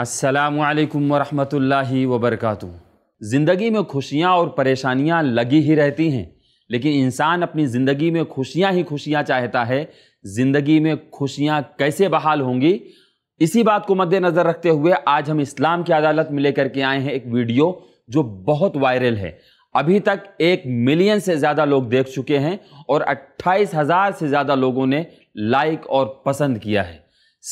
असलकम वरहि वबरक ज़िंदगी में खुशियाँ और परेशानियाँ लगी ही रहती हैं लेकिन इंसान अपनी ज़िंदगी में खुशियाँ ही खुशियाँ चाहता है ज़िंदगी में खुशियाँ कैसे बहाल होंगी इसी बात को मद्देनज़र रखते हुए आज हम इस्लाम की अदालत में लेकर के आए हैं एक वीडियो जो बहुत वायरल है अभी तक एक मिलियन से ज़्यादा लोग देख चुके हैं और अट्ठाईस हज़ार से ज़्यादा लोगों ने लाइक और पसंद किया है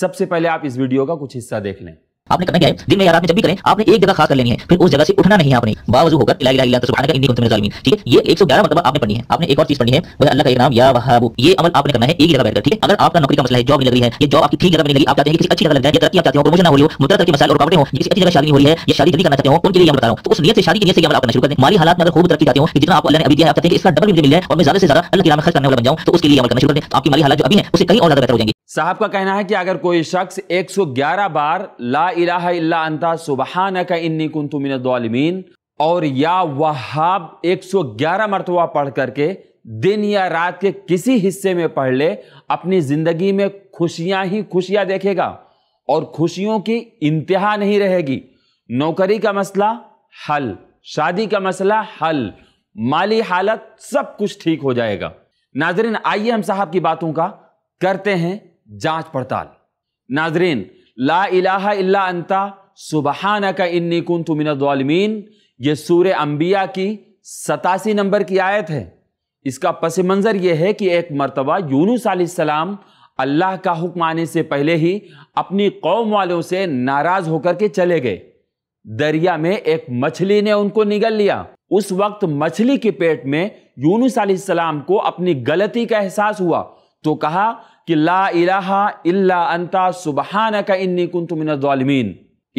सबसे पहले आप इस वीडियो का कुछ हिस्सा देख लें आपने करना क्या है दिन में यार आपने जब भी करें आपने एक जगह खास कर लेनी है फिर उस जगह से उठना नहीं है आपने बावजू होकर इला इला इला सुभान का इन्हीं कुंतमिन जालिमिन ठीक है ये 111 मतलब आपने पढ़नी है आपने एक और चीज पढ़नी है वह अल्लाह का नाम या वहाब ये अमल आपने करना है एक जगह बैठकर ठीक है अगर आपका नौकरी का मसला है जॉब नहीं लग रही है ये जॉब आपकी ठीक जगह नहीं लगी आप चाहते हैं किसी अच्छी जगह लग जाए तरक्की आप चाहते हो प्रमोशन हो हो मुद्रा तरक्की मसाइल और प्रॉब्लम हो किसी अच्छी जगह शादी हो रही है या शादी जल्दी करना चाहते हो उनके लिए हम बता रहा हूं तो उस नियत से शादी की नियत से अमल आपने शुरू कर दें माली हालात में अगर खूब तरक्की चाहते हो कि जितना आपको अल्लाह ने अभी दिया है आप चाहते हैं इसका डबल मुझे मिल जाए और मैं ज्यादा से ज्यादा अल्लाह के नाम खर्च करने वाला बन जाऊं तो उसके लिए अमल करना शुरू कर दें तो आपकी माली हालात जो अभी है उसे कहीं और ज्यादा बेहतर हो जाएगी साहब का कहना है कि अगर कोई शख्स 111 बार ला ला अंता सुबहाना का इन्नी कुन तुमिन और या वहाब 111 मरतबा पढ़ करके दिन या रात के किसी हिस्से में पढ़ ले अपनी ज़िंदगी में खुशियां ही खुशियां देखेगा और खुशियों की इंतहा नहीं रहेगी नौकरी का मसला हल शादी का मसला हल माली हालत सब कुछ ठीक हो जाएगा नाजरीन आइए हम साहब की बातों का करते हैं जांच पड़ताल नाजरीन ला इलाहा इल्ला अंता सुबहान का इन्नी कन तुमिनमीन ये सूर अम्बिया की सतासी नंबर की आयत है इसका पस मंज़र यह है कि एक मरतबा यूनुस सलाम अल्लाह का हुक्म आने से पहले ही अपनी कौम वालों से नाराज़ होकर के चले गए दरिया में एक मछली ने उनको निगल लिया उस वक्त मछली के पेट में यूनुस सलाम को अपनी गलती का एहसास हुआ तो कहा कि ला इलाहा इल्ला अंता सुबहाना का इन्नी कुन तुमिनजालमीन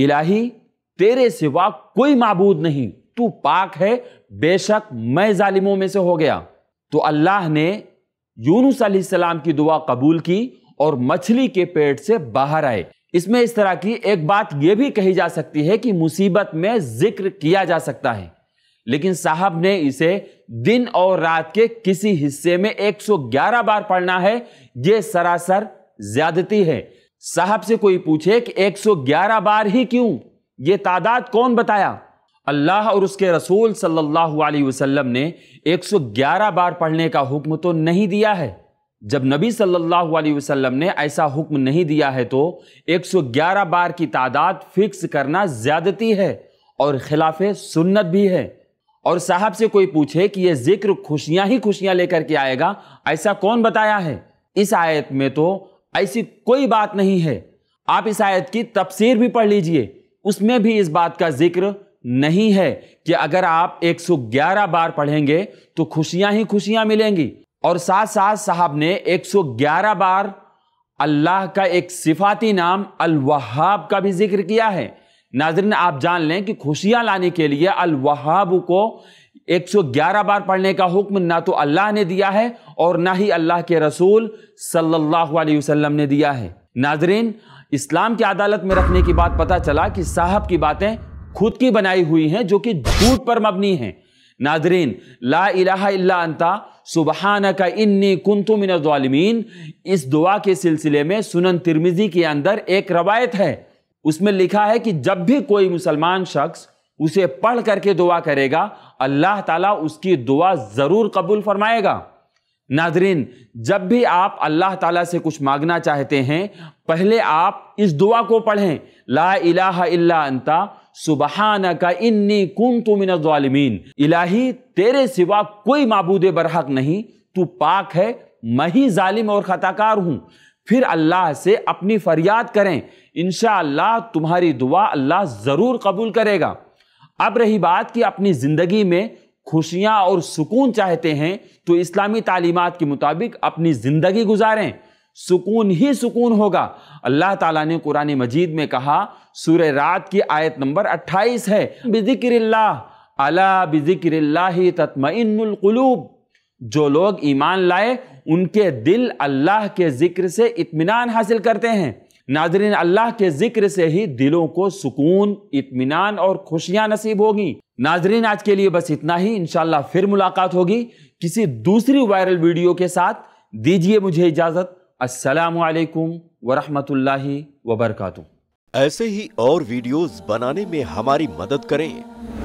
इलाही तेरे सिवा कोई मबूद नहीं तू पाक है बेशक मैं ालिमों में से हो गया तो अल्लाह ने यूनुस सलाम की दुआ कबूल की और मछली के पेट से बाहर आए इसमें इस तरह की एक बात यह भी कही जा सकती है कि मुसीबत में जिक्र किया जा सकता है लेकिन साहब ने इसे दिन और रात के किसी हिस्से में 111 बार पढ़ना है यह सरासर ज्यादती है साहब से कोई पूछे कि 111 बार ही क्यों ये तादाद कौन बताया अल्लाह और उसके रसूल सल्लल्लाहु अलैहि वसल्लम ने 111 बार पढ़ने का हुक्म तो नहीं दिया है जब नबी सल्लल्लाहु अलैहि वसल्लम ने ऐसा हुक्म नहीं दिया है तो 111 बार की तादाद फिक्स करना ज़्यादती है और खिलाफ सुन्नत भी है और साहब से कोई पूछे कि यह जिक्र खुशियां ही खुशियां लेकर के आएगा ऐसा कौन बताया है इस आयत में तो ऐसी कोई बात नहीं है आप इस आयत की तफसीर भी पढ़ लीजिए उसमें भी इस बात का जिक्र नहीं है कि अगर आप 111 बार पढ़ेंगे तो खुशियां ही खुशियां मिलेंगी और साथ साथ साहब ने 111 बार अल्लाह का एक सिफाती नाम अल वहाब का भी जिक्र किया है नाजरीन आप जान लें कि खुशियाँ लाने के लिए अलवाहाब को 111 बार पढ़ने का हुक्म ना तो अल्लाह ने दिया है और ना ही अल्लाह के रसूल सल्लल्लाहु अलैहि वसल्लम ने दिया है नाजरीन इस्लाम की अदालत में रखने की बात पता चला कि साहब की बातें खुद की बनाई हुई हैं जो कि झूठ पर मबनी हैं नाजरीन ला इलाहा इल्ला अंता का इन्नी कुंतु इस दुआ के सिलसिले में सुनन तिरमिजी के अंदर एक रवायत है उसमें लिखा है कि जब भी कोई मुसलमान शख्स उसे पढ़ करके दुआ करेगा अल्लाह ताला उसकी दुआ ज़रूर कबूल फरमाएगा नाजरीन जब भी आप अल्लाह ताला से कुछ मांगना चाहते हैं पहले आप इस दुआ को पढ़ें ला इलाहा इल्ला अंता सुबहाना का इन्नी कुन तो इलाही तेरे सिवा कोई मबूद बरहक नहीं तू पाक है मैं ही जालिम और ख़ताकार हूँ फिर अल्लाह से अपनी फरियाद करें इन तुम्हारी दुआ अल्लाह ज़रूर कबूल करेगा अब रही बात कि अपनी ज़िंदगी में खुशियाँ और सुकून चाहते हैं तो इस्लामी तालीमत के मुताबिक अपनी ज़िंदगी गुजारें सुकून ही सुकून होगा अल्लाह ताला ने कुरान मजीद में कहा सूर रात की आयत नंबर 28 है बिजिक्र अला बिजिक्र तत्मिनकलूब जो लोग ईमान लाए उनके दिल अल्लाह के ज़िक्र से इत्मीनान हासिल करते हैं नाजरीन अल्लाह के ज़िक्र से ही दिलों को सुकून इत्मीनान और खुशियाँ नसीब होगी नाजरीन आज के लिए बस इतना ही इन फिर मुलाकात होगी किसी दूसरी वायरल वीडियो के साथ दीजिए मुझे इजाज़त असलकम वरहमल वबरकू ऐसे ही और वीडियोस बनाने में हमारी मदद करें